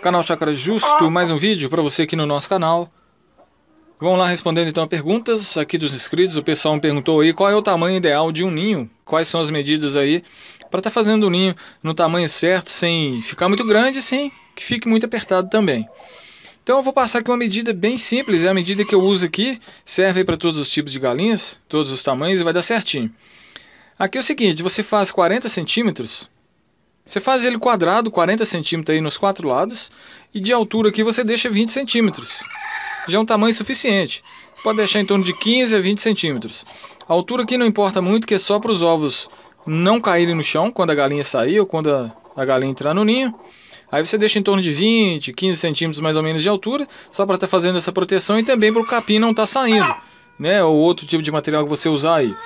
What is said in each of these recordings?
Canal Chácara Justo, ah. mais um vídeo para você aqui no nosso canal. Vamos lá respondendo então a perguntas aqui dos inscritos. O pessoal me perguntou aí qual é o tamanho ideal de um ninho, quais são as medidas aí para estar tá fazendo o ninho no tamanho certo, sem ficar muito grande, sem que fique muito apertado também. Então eu vou passar aqui uma medida bem simples, é a medida que eu uso aqui, serve para todos os tipos de galinhas, todos os tamanhos e vai dar certinho. Aqui é o seguinte, você faz 40 centímetros você faz ele quadrado, 40 centímetros aí nos quatro lados, e de altura aqui você deixa 20 centímetros. Já é um tamanho suficiente. Pode deixar em torno de 15 a 20 centímetros. A altura aqui não importa muito, que é só para os ovos não caírem no chão quando a galinha sair ou quando a, a galinha entrar no ninho. Aí você deixa em torno de 20, 15 centímetros mais ou menos de altura, só para estar tá fazendo essa proteção e também para o capim não estar tá saindo, né? Ou outro tipo de material que você usar aí.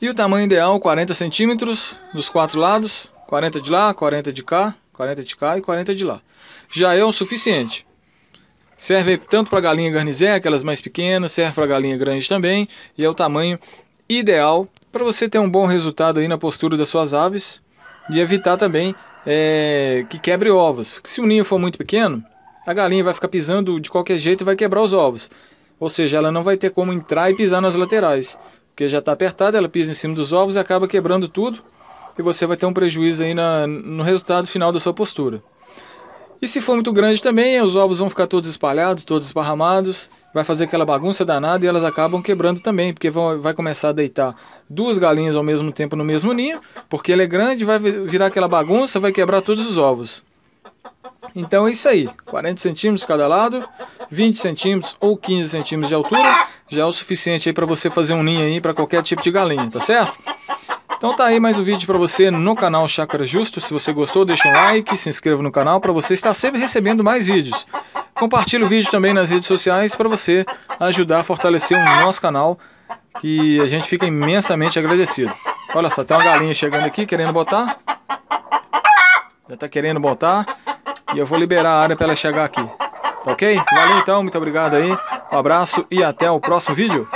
E o tamanho ideal, 40 centímetros dos quatro lados, 40 de lá, 40 de cá, 40 de cá e 40 de lá. Já é o suficiente. Serve tanto para galinha garnizé, aquelas mais pequenas, serve para galinha grande também, e é o tamanho ideal para você ter um bom resultado aí na postura das suas aves e evitar também é, que quebre ovos. Se o ninho for muito pequeno, a galinha vai ficar pisando de qualquer jeito e vai quebrar os ovos. Ou seja, ela não vai ter como entrar e pisar nas laterais, porque já está apertada, ela pisa em cima dos ovos e acaba quebrando tudo e você vai ter um prejuízo aí na, no resultado final da sua postura. E se for muito grande também, os ovos vão ficar todos espalhados, todos esparramados, vai fazer aquela bagunça danada e elas acabam quebrando também, porque vão, vai começar a deitar duas galinhas ao mesmo tempo no mesmo ninho, porque ele é grande, vai virar aquela bagunça, vai quebrar todos os ovos. Então é isso aí, 40 centímetros cada lado, 20 centímetros ou 15 centímetros de altura, já é o suficiente aí para você fazer um ninho aí para qualquer tipo de galinha, tá certo? Então tá aí mais um vídeo para você no canal Chácara Justo. Se você gostou, deixa um like, se inscreva no canal para você estar sempre recebendo mais vídeos. Compartilhe o vídeo também nas redes sociais para você ajudar a fortalecer o nosso canal, que a gente fica imensamente agradecido. Olha só, tem uma galinha chegando aqui querendo botar. Já tá querendo botar. E eu vou liberar a área para ela chegar aqui. Tá ok? Valeu então, muito obrigado aí. Um abraço e até o próximo vídeo.